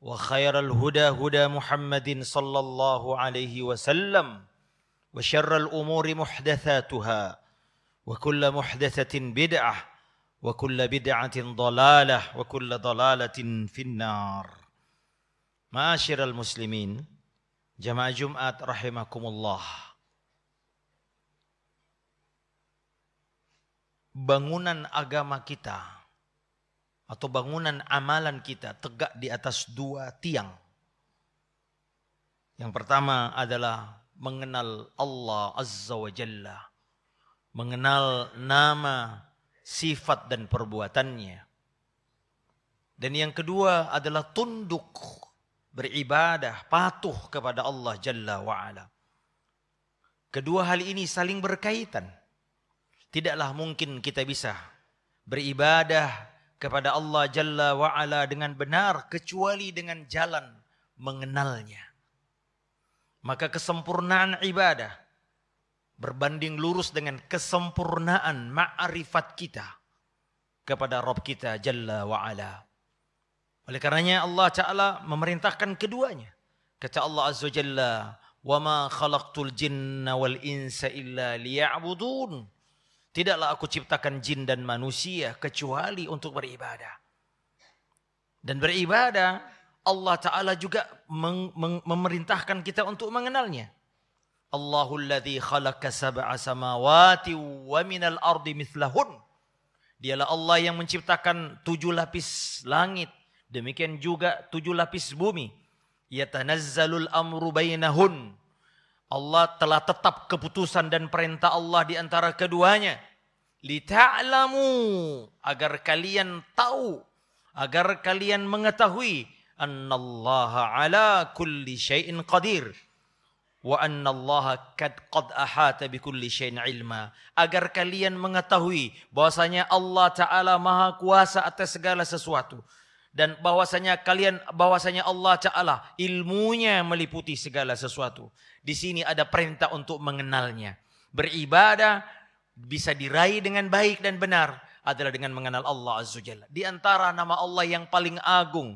وخير الهدى هدى محمد صلى الله عليه وسلم وشر الأمور محدثاتها وكل محدثة بدعة وكل بدعة ضلالة وكل ضلالة في النار معاشر المسلمين جماعة جمعة رحمكم الله bangunan agama kita atau bangunan amalan kita tegak di atas dua tiang. Yang pertama adalah mengenal Allah Azza wa Jalla. Mengenal nama, sifat dan perbuatannya. Dan yang kedua adalah tunduk beribadah, patuh kepada Allah Jalla wa ala. Kedua hal ini saling berkaitan. Tidaklah mungkin kita bisa beribadah kepada Allah Jalla wa'ala dengan benar kecuali dengan jalan mengenalnya. Maka kesempurnaan ibadah berbanding lurus dengan kesempurnaan ma'rifat kita kepada Rabb kita Jalla wa'ala. Oleh karenanya Allah Ta'ala memerintahkan keduanya. Kata Allah Azza Jalla, وَمَا خَلَقْتُ الْجِنَّ وَالْإِنْسَ إِلَّا لِيَعْبُدُونَ Tidaklah aku ciptakan jin dan manusia kecuali untuk beribadah. Dan beribadah Allah Ta'ala juga memerintahkan kita untuk mengenalnya. Allahul ladhi khalaqa sab'a samawati wa minal ardi mithlahun. Dialah Allah yang menciptakan tujuh lapis langit. Demikian juga tujuh lapis bumi. Yatanazzalul amru bainahun. Allah telah tetap keputusan dan perintah Allah di antara keduanya Lita'lamu. Agar kalian tahu. Agar kalian mengetahui. Annallaha ala kulli syai'in qadir. Wa annallaha kad qad ahata bi kulli syai'in ilma. Agar kalian mengetahui bahwasanya Allah Ta'ala maha kuasa atas segala sesuatu. Dan bahwasanya kalian, bahwasanya Allah Ta'ala ilmunya meliputi segala sesuatu. Di sini ada perintah untuk mengenalnya. Beribadah bisa diraih dengan baik dan benar adalah dengan mengenal Allah Azza Jalla. Di antara nama Allah yang paling agung,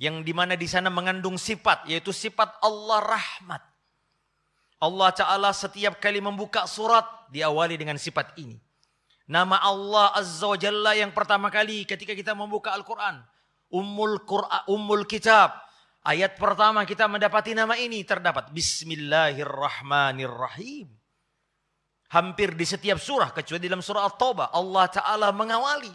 yang dimana di sana mengandung sifat, yaitu sifat Allah rahmat. Allah Ta'ala setiap kali membuka surat, diawali dengan sifat ini. Nama Allah Azza wa Jalla yang pertama kali ketika kita membuka Al-Quran. Ummul, Ummul Kitab. Ayat pertama kita mendapati nama ini terdapat. Bismillahirrahmanirrahim. Hampir di setiap surah kecuali dalam surah At-Taubah Allah taala mengawali.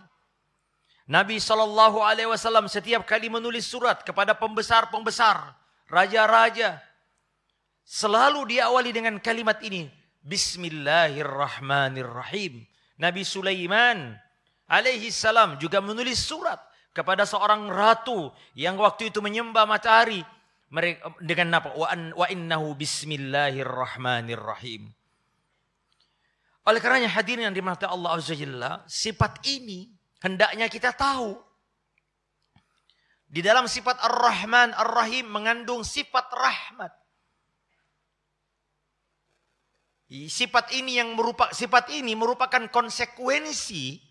Nabi sallallahu alaihi wasallam setiap kali menulis surat kepada pembesar-pembesar, raja-raja selalu diawali dengan kalimat ini, Bismillahirrahmanirrahim. Nabi Sulaiman alaihi salam juga menulis surat kepada seorang ratu yang waktu itu menyembah matahari mereka dengan apa wa, an, wa innahu bismillahirrahmanirrahim oleh karenanya hadirin yang dimaksud Allah Azza Jalla, sifat ini hendaknya kita tahu. Di dalam sifat Ar-Rahman Ar-Rahim mengandung sifat rahmat. Sifat ini yang merupakan sifat ini merupakan konsekuensi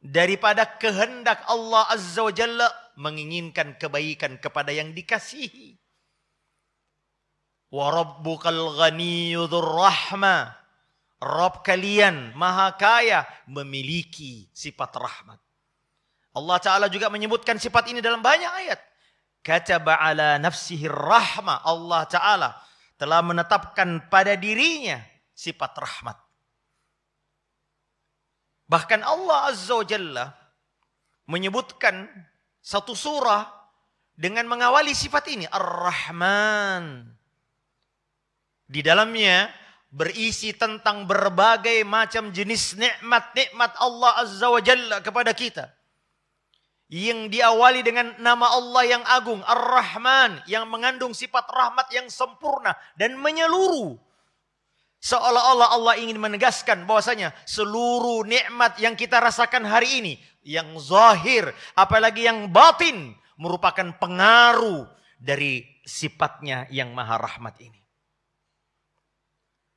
daripada kehendak Allah Azza wa Jalla menginginkan kebaikan kepada yang dikasihi. Wa rabbukal ghaniyyu rahmah Rob kalian, maha kaya, memiliki sifat rahmat. Allah Ta'ala juga menyebutkan sifat ini dalam banyak ayat. Kataba ala nafsihi rahma Allah Ta'ala telah menetapkan pada dirinya sifat rahmat. Bahkan Allah Azza wa Jalla menyebutkan satu surah dengan mengawali sifat ini. Ar-Rahman. Di dalamnya berisi tentang berbagai macam jenis nikmat-nikmat Allah Azza wa Jalla kepada kita. Yang diawali dengan nama Allah yang agung, Ar-Rahman, yang mengandung sifat rahmat yang sempurna dan menyeluruh. Seolah-olah Allah ingin menegaskan bahwasanya seluruh nikmat yang kita rasakan hari ini, yang zahir, apalagi yang batin, merupakan pengaruh dari sifatnya yang maha rahmat ini.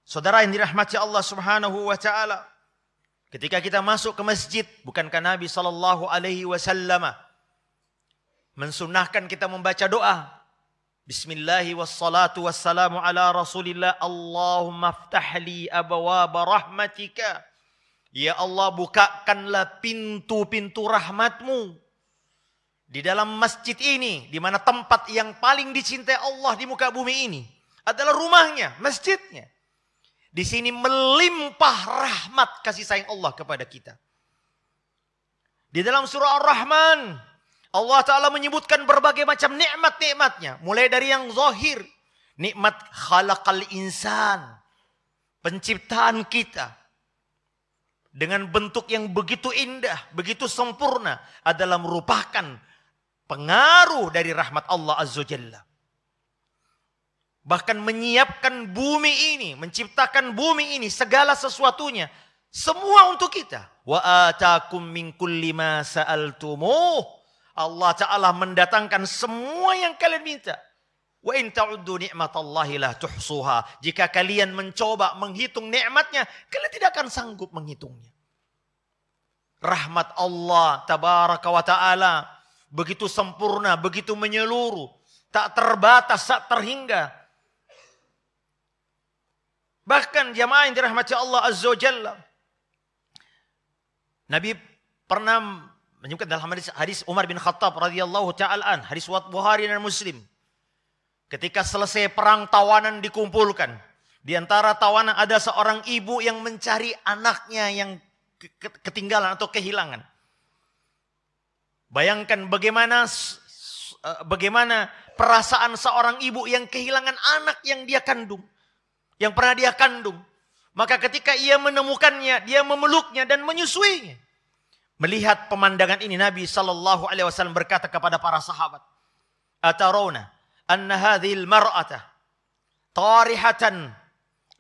Saudara yang dirahmati Allah Subhanahu wa taala, ketika kita masuk ke masjid, bukankah Nabi sallallahu alaihi wasallam mensunahkan kita membaca doa? Bismillahi wassalatu wassalamu ala Rasulillah. Allahumma ftahli abwaaba rahmatika. Ya Allah bukakanlah pintu-pintu rahmatmu. Di dalam masjid ini, di mana tempat yang paling dicintai Allah di muka bumi ini adalah rumahnya, masjidnya. Di sini melimpah rahmat kasih sayang Allah kepada kita. Di dalam surah Ar-Rahman, Allah Ta'ala menyebutkan berbagai macam nikmat-nikmatnya. Mulai dari yang zahir, nikmat khalaqal insan, penciptaan kita. Dengan bentuk yang begitu indah, begitu sempurna. Adalah merupakan pengaruh dari rahmat Allah Azza Jalla bahkan menyiapkan bumi ini, menciptakan bumi ini, segala sesuatunya, semua untuk kita. Wa atakum min kulli ma sa'altumuh. Allah Ta'ala mendatangkan semua yang kalian minta. Wa in ta'uddu ni'matallahi la tuhsuha. Jika kalian mencoba menghitung nikmatnya, kalian tidak akan sanggup menghitungnya. Rahmat Allah tabaraka wa ta'ala begitu sempurna, begitu menyeluruh, tak terbatas, tak terhingga. Bahkan jamaah yang dirahmati Allah Azza Jalla. Nabi pernah menyebutkan dalam hadis, hadis Umar bin Khattab radhiyallahu taala hadis wat Bukhari dan Muslim. Ketika selesai perang tawanan dikumpulkan. Di antara tawanan ada seorang ibu yang mencari anaknya yang ketinggalan atau kehilangan. Bayangkan bagaimana eh, bagaimana perasaan seorang ibu yang kehilangan anak yang dia kandung yang pernah dia kandung. Maka ketika ia menemukannya, dia memeluknya dan menyusuinya. Melihat pemandangan ini Nabi sallallahu alaihi wasallam berkata kepada para sahabat, "Atarawna anna hadhihi al-mar'ata tarihatan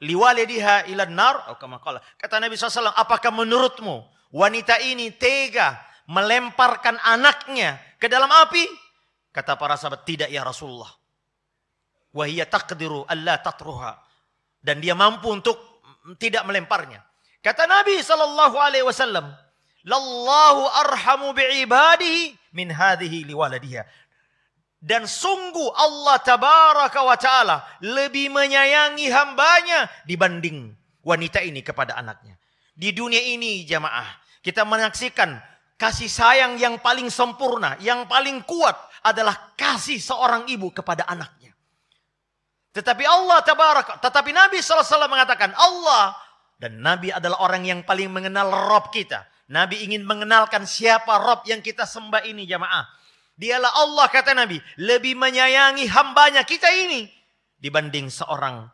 liwalidiha ila nar?" Kata Nabi sallallahu alaihi wasallam, "Apakah menurutmu wanita ini tega melemparkan anaknya ke dalam api?" Kata para sahabat, "Tidak ya Rasulullah." Wa takdiru Allah tatruha dan dia mampu untuk tidak melemparnya. Kata Nabi sallallahu alaihi wasallam, "Lallahu arhamu bi'ibadihi min hadhihi liwaladiha." Dan sungguh Allah tabaraka wa taala lebih menyayangi hambanya dibanding wanita ini kepada anaknya. Di dunia ini jamaah, kita menyaksikan kasih sayang yang paling sempurna, yang paling kuat adalah kasih seorang ibu kepada anak. Tetapi Allah tabarak, tetapi Nabi SAW mengatakan Allah dan Nabi adalah orang yang paling mengenal Rob kita. Nabi ingin mengenalkan siapa Rob yang kita sembah ini jamaah. Dialah Allah kata Nabi lebih menyayangi hambanya kita ini dibanding seorang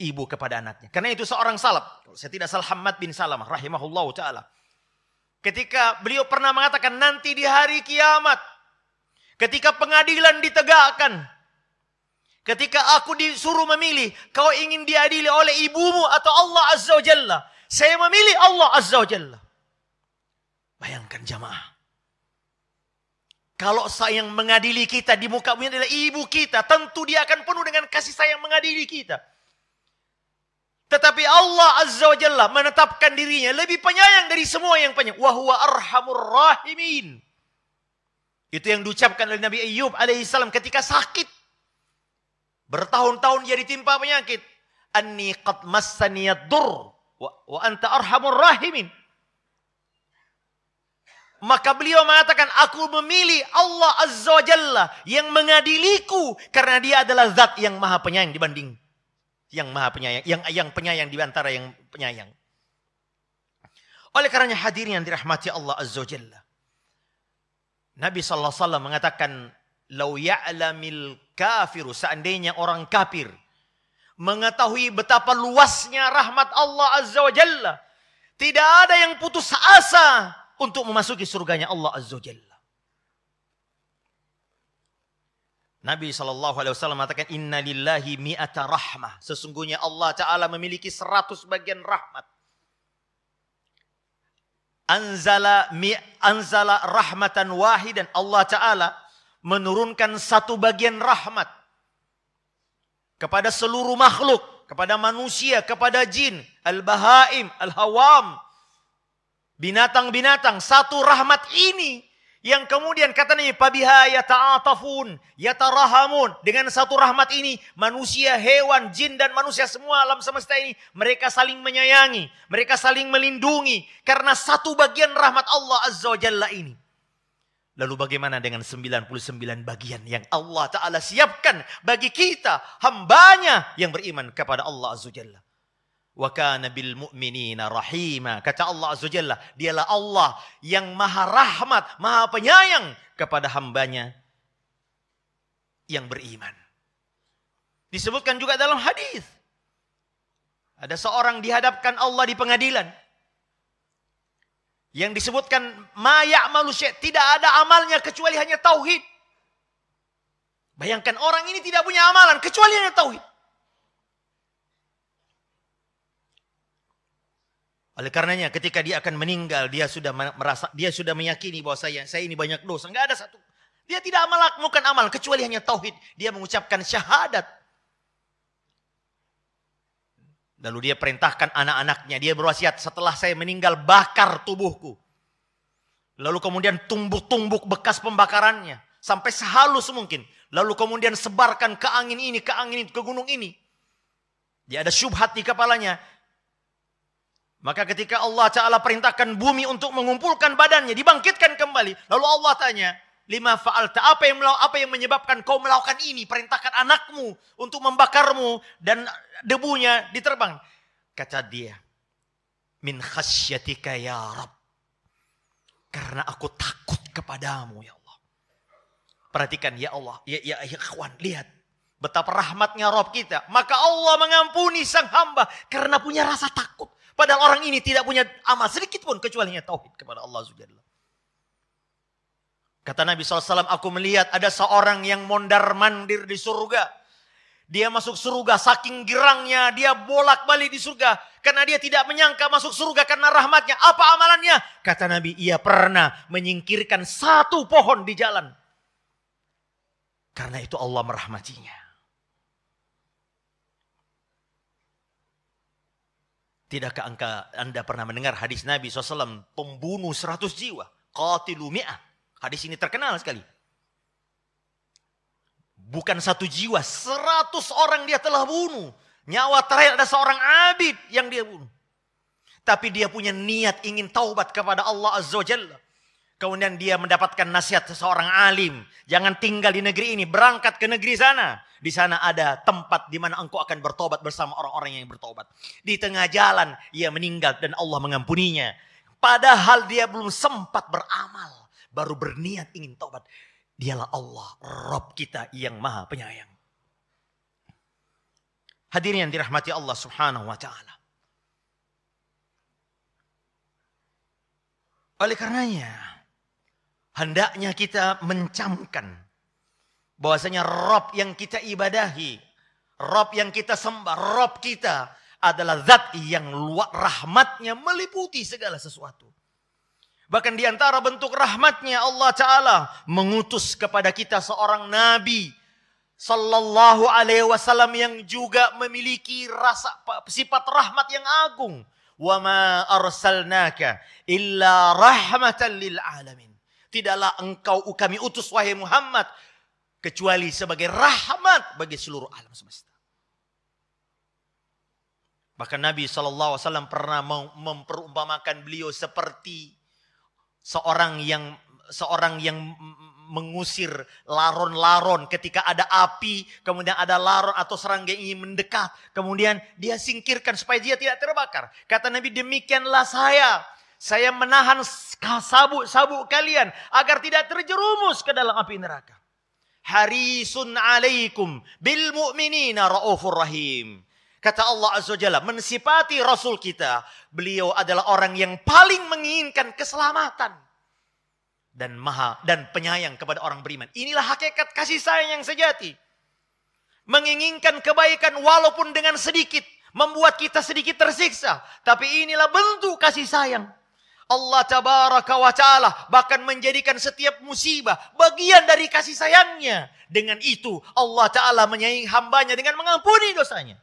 ibu kepada anaknya. Karena itu seorang salaf. Saya tidak salah Hamad bin Salamah rahimahullah ta'ala. Ketika beliau pernah mengatakan nanti di hari kiamat. Ketika pengadilan ditegakkan. Ketika aku disuruh memilih, kau ingin diadili oleh ibumu atau Allah Azza wa Jalla. Saya memilih Allah Azza wa Jalla. Bayangkan jamaah. Kalau sayang mengadili kita di muka bumi adalah ibu kita, tentu dia akan penuh dengan kasih sayang mengadili kita. Tetapi Allah Azza wa Jalla menetapkan dirinya lebih penyayang dari semua yang penyayang. Wahuwa arhamur rahimin. Itu yang diucapkan oleh Nabi Ayub alaihissalam ketika sakit. Bertahun-tahun dia ditimpa penyakit. Anni qad massaniyad dur wa, anta arhamur rahimin. Maka beliau mengatakan, aku memilih Allah Azza wa Jalla yang mengadiliku. Karena dia adalah zat yang maha penyayang dibanding yang maha penyayang. Yang, yang penyayang diantara yang penyayang. Oleh karenanya hadirin yang dirahmati Allah Azza wa Jalla. Nabi SAW mengatakan, Lau ya'lamil kafiru. Seandainya orang kafir. Mengetahui betapa luasnya rahmat Allah Azza wa Jalla. Tidak ada yang putus asa untuk memasuki surganya Allah Azza wa Jalla. Nabi SAW alaihi wasallam mengatakan inna lillahi mi'ata rahmah. Sesungguhnya Allah taala memiliki seratus bagian rahmat. Anzala mi anzala rahmatan wahidan. Allah taala menurunkan satu bagian rahmat kepada seluruh makhluk, kepada manusia, kepada jin, al-bahaim, al-hawam, binatang-binatang, satu rahmat ini yang kemudian kata Nabi pabiha yata'atafun, yatarahamun. Dengan satu rahmat ini manusia, hewan, jin dan manusia semua alam semesta ini mereka saling menyayangi, mereka saling melindungi karena satu bagian rahmat Allah Azza wa ini. Lalu bagaimana dengan 99 bagian yang Allah Ta'ala siapkan bagi kita hambanya yang beriman kepada Allah Azza Jalla. Wa kana bil mu'minina rahima. Kata Allah Azza Jalla, dialah Allah yang maha rahmat, maha penyayang kepada hambanya yang beriman. Disebutkan juga dalam hadis. Ada seorang dihadapkan Allah di pengadilan. Yang disebutkan mayak manusia tidak ada amalnya kecuali hanya tauhid. Bayangkan orang ini tidak punya amalan kecuali hanya tauhid. Oleh karenanya ketika dia akan meninggal dia sudah merasa dia sudah meyakini bahwa saya saya ini banyak dosa, enggak ada satu. Dia tidak melakukan amal kecuali hanya tauhid. Dia mengucapkan syahadat Lalu dia perintahkan anak-anaknya, dia berwasiat setelah saya meninggal bakar tubuhku. Lalu kemudian tumbuk-tumbuk bekas pembakarannya sampai sehalus mungkin. Lalu kemudian sebarkan ke angin ini, ke angin ini, ke gunung ini. Dia ada syubhat di kepalanya. Maka ketika Allah Ta'ala perintahkan bumi untuk mengumpulkan badannya, dibangkitkan kembali. Lalu Allah tanya, Lima fa'alta. Apa yang melau, apa yang menyebabkan kau melakukan ini? Perintahkan anakmu untuk membakarmu dan debunya diterbang. Kata dia, min khasyatika ya Rab. Karena aku takut kepadamu ya Allah. Perhatikan ya Allah, ya, ya, ya kawan, lihat. Betapa rahmatnya Rob kita. Maka Allah mengampuni sang hamba karena punya rasa takut. Padahal orang ini tidak punya amal sedikit pun kecuali hanya tauhid kepada Allah Subhanahu Kata Nabi SAW, aku melihat ada seorang yang mondar mandir di surga. Dia masuk surga saking girangnya, dia bolak balik di surga. Karena dia tidak menyangka masuk surga karena rahmatnya. Apa amalannya? Kata Nabi, ia pernah menyingkirkan satu pohon di jalan. Karena itu Allah merahmatinya. Tidakkah Anda pernah mendengar hadis Nabi SAW pembunuh seratus jiwa? Qatilu mi'ah Hadis ini terkenal sekali. Bukan satu jiwa, seratus orang dia telah bunuh. Nyawa terakhir ada seorang abid yang dia bunuh. Tapi dia punya niat ingin taubat kepada Allah Azza wa Jalla. Kemudian dia mendapatkan nasihat seseorang alim. Jangan tinggal di negeri ini, berangkat ke negeri sana. Di sana ada tempat di mana engkau akan bertobat bersama orang-orang yang bertobat. Di tengah jalan ia meninggal dan Allah mengampuninya. Padahal dia belum sempat beramal baru berniat ingin tobat. Dialah Allah, Rob kita yang maha penyayang. Hadirin yang dirahmati Allah subhanahu wa ta'ala. Oleh karenanya, hendaknya kita mencamkan bahwasanya Rob yang kita ibadahi, Rob yang kita sembah, Rob kita adalah zat yang luar rahmatnya meliputi segala sesuatu. Bahkan di antara bentuk rahmatnya Allah Ta'ala mengutus kepada kita seorang Nabi Sallallahu alaihi wasallam yang juga memiliki rasa sifat rahmat yang agung. Wa ma arsalnaka illa rahmatan lil alamin. Tidaklah engkau kami utus wahai Muhammad kecuali sebagai rahmat bagi seluruh alam semesta. Bahkan Nabi SAW pernah memperumpamakan beliau seperti Seorang yang seorang yang mengusir laron-laron ketika ada api, kemudian ada laron atau serangga yang ingin mendekat, kemudian dia singkirkan supaya dia tidak terbakar. Kata Nabi, demikianlah saya. Saya menahan sabuk-sabuk kalian agar tidak terjerumus ke dalam api neraka. Harisun alaikum bil mu'minina raufur rahim. Kata Allah Azza Jalla, mensipati Rasul kita, beliau adalah orang yang paling menginginkan keselamatan dan maha dan penyayang kepada orang beriman. Inilah hakikat kasih sayang yang sejati. Menginginkan kebaikan walaupun dengan sedikit, membuat kita sedikit tersiksa, tapi inilah bentuk kasih sayang. Allah tabaraka wa ta'ala bahkan menjadikan setiap musibah bagian dari kasih sayangnya. Dengan itu Allah ta'ala menyayangi hambanya dengan mengampuni dosanya.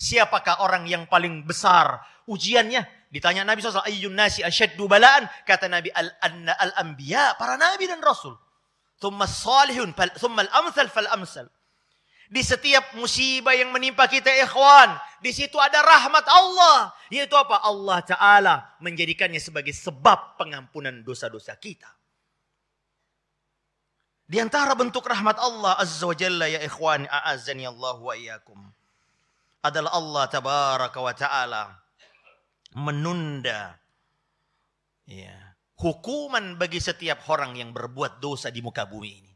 Siapakah orang yang paling besar ujiannya? Ditanya Nabi SAW, ayyun nasi asyaddu balaan. Kata Nabi, al-anna al-anbiya, para nabi dan rasul. Thumma salihun, thumma al-amthal fal-amthal. Di setiap musibah yang menimpa kita ikhwan, di situ ada rahmat Allah. Yaitu apa? Allah Ta'ala menjadikannya sebagai sebab pengampunan dosa-dosa kita. Di antara bentuk rahmat Allah Azza wa ya ikhwan, a'azzani Allah wa iyyakum adalah Allah tabaraka wa taala menunda ya, hukuman bagi setiap orang yang berbuat dosa di muka bumi ini.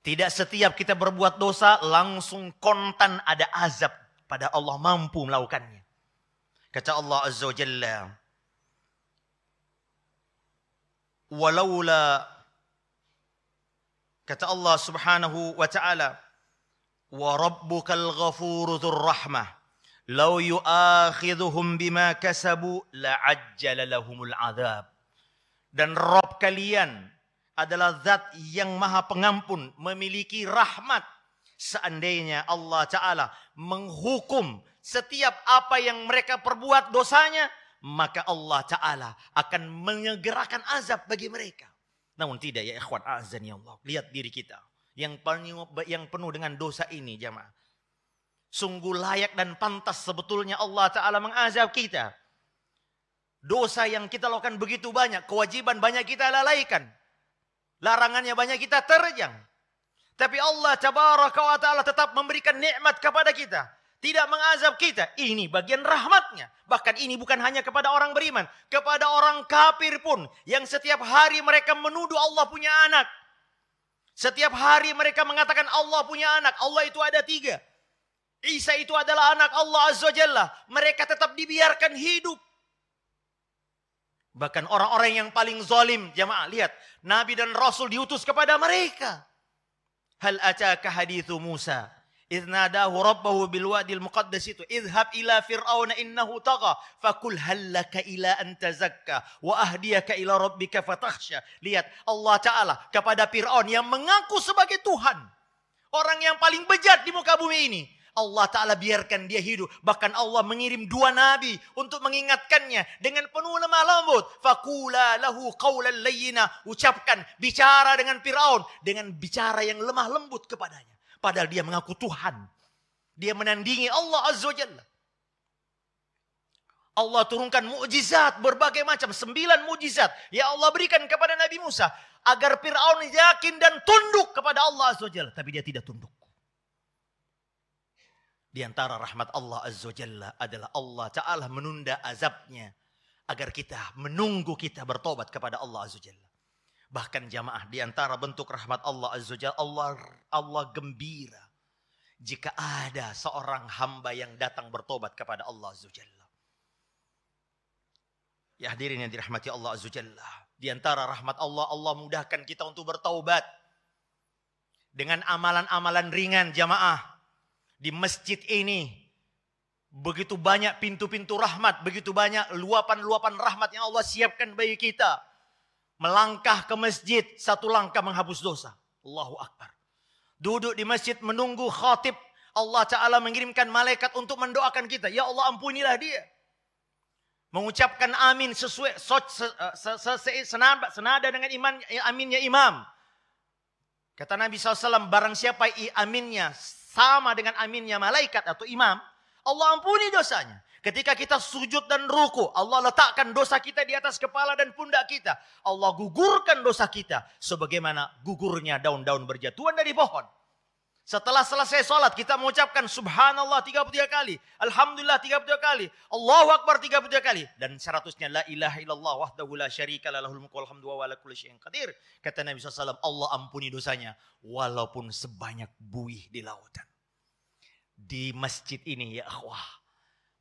Tidak setiap kita berbuat dosa langsung kontan ada azab pada Allah mampu melakukannya. Kata Allah Azza wa Jalla, "Walaula" kata Allah Subhanahu wa taala, وربك الغفور الرحمة لو بما كسبوا لعجل لهم العذاب Dan Rob kalian adalah zat yang maha pengampun, memiliki rahmat. Seandainya Allah Ta'ala menghukum setiap apa yang mereka perbuat dosanya, maka Allah Ta'ala akan menyegerakan azab bagi mereka. Namun tidak ya ikhwan azan ya Allah. Lihat diri kita yang penuh, yang penuh dengan dosa ini jamaah. Sungguh layak dan pantas sebetulnya Allah Ta'ala mengazab kita. Dosa yang kita lakukan begitu banyak, kewajiban banyak kita lalaikan. Larangannya banyak kita terjang. Tapi Allah Tabaraka wa Ta'ala tetap memberikan nikmat kepada kita. Tidak mengazab kita. Ini bagian rahmatnya. Bahkan ini bukan hanya kepada orang beriman. Kepada orang kafir pun. Yang setiap hari mereka menuduh Allah punya anak. Setiap hari mereka mengatakan Allah punya anak. Allah itu ada tiga. Isa itu adalah anak Allah Azza Jalla. Mereka tetap dibiarkan hidup. Bahkan orang-orang yang paling zalim, jemaah lihat. Nabi dan Rasul diutus kepada mereka. Hal acaka hadithu Musa. Iznadahu rabbahu bil wadil muqaddas itu. Izhab ila fir'auna innahu taga. Fakul hallaka ila antazakka. Wa ahdiyaka ila rabbika fatakhsya. Lihat Allah Ta'ala kepada Fir'aun yang mengaku sebagai Tuhan. Orang yang paling bejat di muka bumi ini. Allah Ta'ala biarkan dia hidup. Bahkan Allah mengirim dua nabi untuk mengingatkannya dengan penuh lemah lembut. Fakula lahu qawlan layyina. Ucapkan, bicara dengan Fir'aun. Dengan bicara yang lemah lembut kepadanya. Padahal dia mengaku Tuhan. Dia menandingi Allah Azza wa Jalla. Allah turunkan mujizat berbagai macam. Sembilan mujizat Ya Allah berikan kepada Nabi Musa. Agar Fir'aun yakin dan tunduk kepada Allah Azza wa Jalla. Tapi dia tidak tunduk. Di antara rahmat Allah Azza wa Jalla adalah Allah Ta'ala menunda azabnya. Agar kita menunggu kita bertobat kepada Allah Azza wa Jalla. Bahkan jamaah di antara bentuk rahmat Allah Azza Allah Allah gembira jika ada seorang hamba yang datang bertobat kepada Allah Azza Ya hadirin yang dirahmati Allah Azza Di antara rahmat Allah, Allah mudahkan kita untuk bertaubat. Dengan amalan-amalan ringan jamaah. Di masjid ini. Begitu banyak pintu-pintu rahmat. Begitu banyak luapan-luapan rahmat yang Allah siapkan bagi kita Melangkah ke masjid, satu langkah menghapus dosa. Allahu Akbar. Duduk di masjid menunggu khatib. Allah Ta'ala mengirimkan malaikat untuk mendoakan kita. Ya Allah ampunilah dia. Mengucapkan amin sesuai so, eh, se, se, se, senada, senada dengan iman, ya, aminnya imam. Kata Nabi SAW, barang siapa i aminnya sama dengan aminnya malaikat atau imam, Allah ampuni dosanya. Ketika kita sujud dan ruku, Allah letakkan dosa kita di atas kepala dan pundak kita. Allah gugurkan dosa kita sebagaimana gugurnya daun-daun berjatuhan dari pohon. Setelah selesai sholat, kita mengucapkan subhanallah 33 kali. Alhamdulillah 33 kali. Allahu Akbar 33 kali. Dan seratusnya la ilaha illallah wahdahu la syarika la lahul mulku alhamdulillah wa ala qadir. Kata Nabi SAW, Allah ampuni dosanya. Walaupun sebanyak buih di lautan. Di masjid ini ya akhwah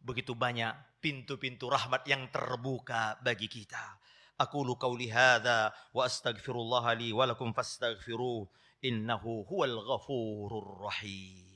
begitu banyak pintu-pintu rahmat yang terbuka bagi kita. Aku qauli hadza wa astaghfirullah li wa lakum fastaghfiruh innahu huwal ghafurur rahim.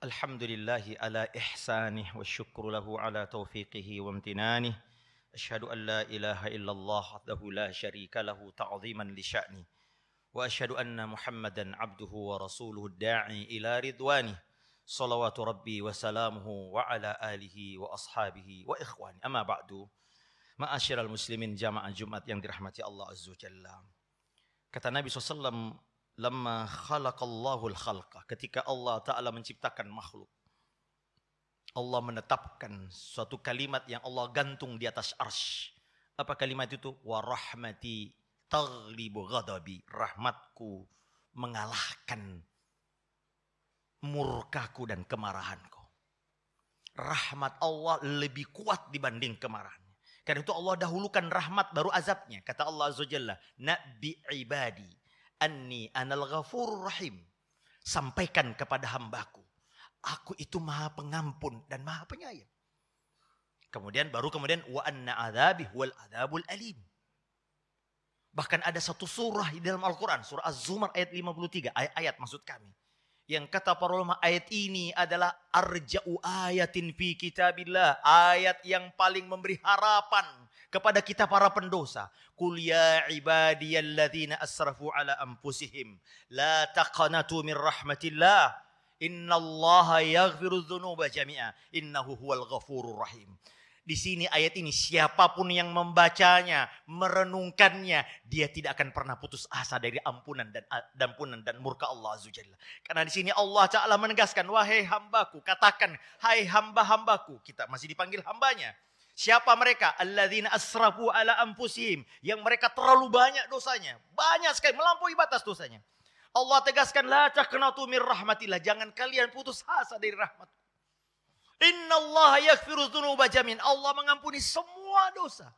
الحمد لله على إحسانه والشكر له على توفيقه وامتنانه أشهد أن لا إله إلا الله وحده لا شريك له تعظيما لشأنه وأشهد أن محمدا عبده ورسوله الداعي إلى رضوانه صلوات ربي وسلامه وعلى آله وأصحابه وإخوانه أما بعد Ma'asyiral muslimin jamaah Jumat yang dirahmati Allah Azza Jalla. Kata Nabi SAW, Lama khalaqallahu Allahul khalqa ketika Allah taala menciptakan makhluk Allah menetapkan suatu kalimat yang Allah gantung di atas arsh. Apa kalimat itu? Wa rahmati taghlibu ghadabi. Rahmatku mengalahkan murkaku dan kemarahanku. Rahmat Allah lebih kuat dibanding kemarahannya. Karena itu Allah dahulukan rahmat baru azabnya. Kata Allah Azza Jalla, Nabi ibadi anni anal ghafur rahim. Sampaikan kepada hambaku. Aku itu maha pengampun dan maha penyayang. Kemudian baru kemudian wa anna adzabi wal adzabul alim. Bahkan ada satu surah di dalam Al-Quran. Surah Az-Zumar ayat 53. Ayat, ayat maksud kami. Yang kata para ulama ayat ini adalah arja'u ayatin fi kitabillah. Ayat yang paling memberi harapan kepada kita para pendosa. Qul ya ibadiyalladzina asrafu ala anfusihim la taqanatu min rahmatillah. Inna Allah yaghfiru dhunuba jami'a. Innahu huwal ghafurur rahim. Di sini ayat ini siapapun yang membacanya, merenungkannya, dia tidak akan pernah putus asa dari ampunan dan ampunan dan murka Allah Azza Jalla. Karena di sini Allah Taala menegaskan, wahai hambaku, katakan, hai hamba-hambaku, kita masih dipanggil hambanya. Siapa mereka? Alladzina asrafu ala anfusihim. Yang mereka terlalu banyak dosanya. Banyak sekali, melampaui batas dosanya. Allah tegaskan, La taqnatu min rahmatillah. Jangan kalian putus asa dari rahmat. Inna Allah yakfiru dhunuba jamin. Allah mengampuni semua dosa.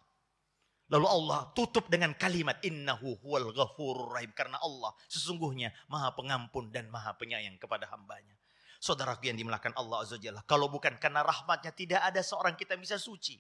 Lalu Allah tutup dengan kalimat innahu huwal ghafurur rahim karena Allah sesungguhnya Maha Pengampun dan Maha Penyayang kepada hambanya. Saudaraku yang dimulakan Allah Azza Jalla, kalau bukan karena rahmatnya tidak ada seorang kita yang bisa suci.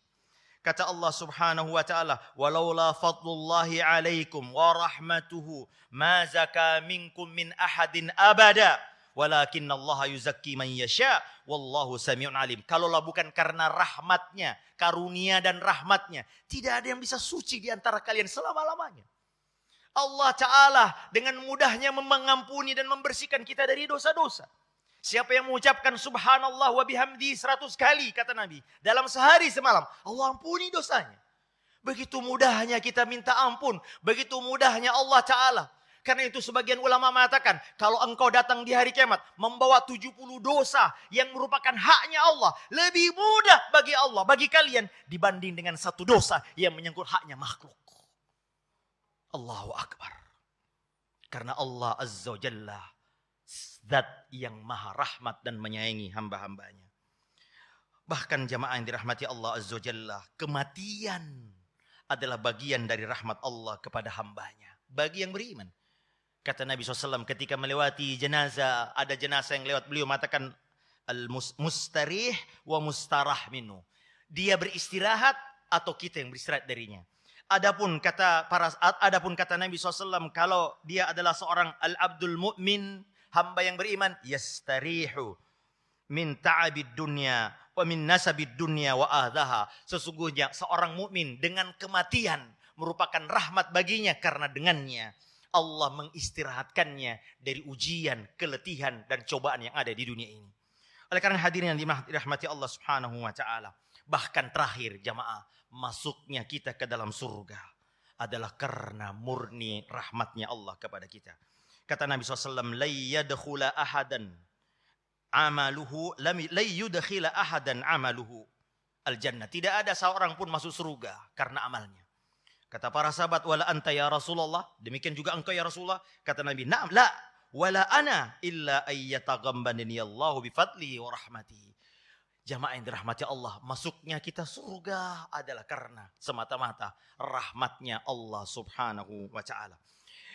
Kata Allah Subhanahu wa taala, "Walaula fadlullahi 'alaikum wa rahmatuhu ma zaka minkum min ahadin abada." Walakin Allah yuzakki man yasha wallahu samiun alim. Kalaulah bukan karena rahmatnya, karunia dan rahmatnya, tidak ada yang bisa suci di antara kalian selama-lamanya. Allah Ta'ala dengan mudahnya mengampuni dan membersihkan kita dari dosa-dosa. Siapa yang mengucapkan subhanallah wa bihamdi seratus kali kata Nabi. Dalam sehari semalam. Allah ampuni dosanya. Begitu mudahnya kita minta ampun. Begitu mudahnya Allah Ta'ala. Karena itu sebagian ulama mengatakan. Kalau engkau datang di hari kiamat. Membawa 70 dosa. Yang merupakan haknya Allah. Lebih mudah bagi Allah. Bagi kalian. Dibanding dengan satu dosa. Yang menyangkut haknya makhluk. Allahu Akbar. Karena Allah Azza wa Jalla zat yang maha rahmat dan menyayangi hamba-hambanya. Bahkan jamaah yang dirahmati Allah Azza Jalla, kematian adalah bagian dari rahmat Allah kepada hambanya. Bagi yang beriman. Kata Nabi SAW ketika melewati jenazah, ada jenazah yang lewat beliau mengatakan al-mustarih wa mustarah minu. Dia beristirahat atau kita yang beristirahat darinya. Adapun kata para adapun kata Nabi SAW kalau dia adalah seorang al-abdul mu'min hamba yang beriman yastarihu min ta'abid dunya wa min nasabid dunya wa ahdaha. Sesungguhnya seorang mukmin dengan kematian merupakan rahmat baginya karena dengannya Allah mengistirahatkannya dari ujian, keletihan dan cobaan yang ada di dunia ini. Oleh karena hadirin yang dirahmati Allah Subhanahu wa taala, bahkan terakhir jamaah masuknya kita ke dalam surga adalah karena murni rahmatnya Allah kepada kita. Kata Nabi SAW, "Lai yadkhula ahadan amaluhu lai yudkhila ahadan amaluhu al jannah." Tidak ada seorang pun masuk surga karena amalnya. Kata para sahabat, "Wala anta ya Rasulullah?" Demikian juga engkau ya Rasulullah. Kata Nabi, "Na'am, la wala ana illa ayyataghammani Allah Allahu fadlihi wa rahmatihi." Jamaah yang dirahmati Allah, masuknya kita surga adalah karena semata-mata rahmatnya Allah Subhanahu wa taala.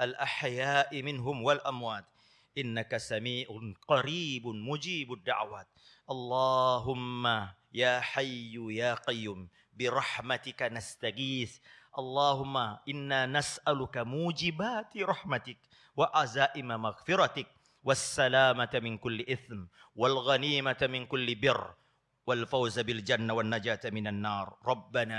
الأحياء منهم والأموات إنك سميع قريب مجيب الدعوات اللهم يا حي يا قيوم برحمتك نستغيث اللهم إنا نسألك موجبات رحمتك وعزائم مغفرتك والسلامة من كل إثم والغنيمة من كل بر والفوز بالجنة والنجاة من النار ربنا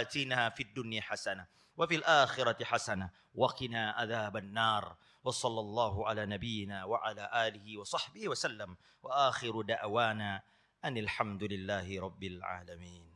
آتنا في الدنيا حسنة وفي الآخرة حسنة وقنا عذاب النار وصلى الله على نبينا وعلى آله وصحبه وسلم وآخر دعوانا أن الحمد لله رب العالمين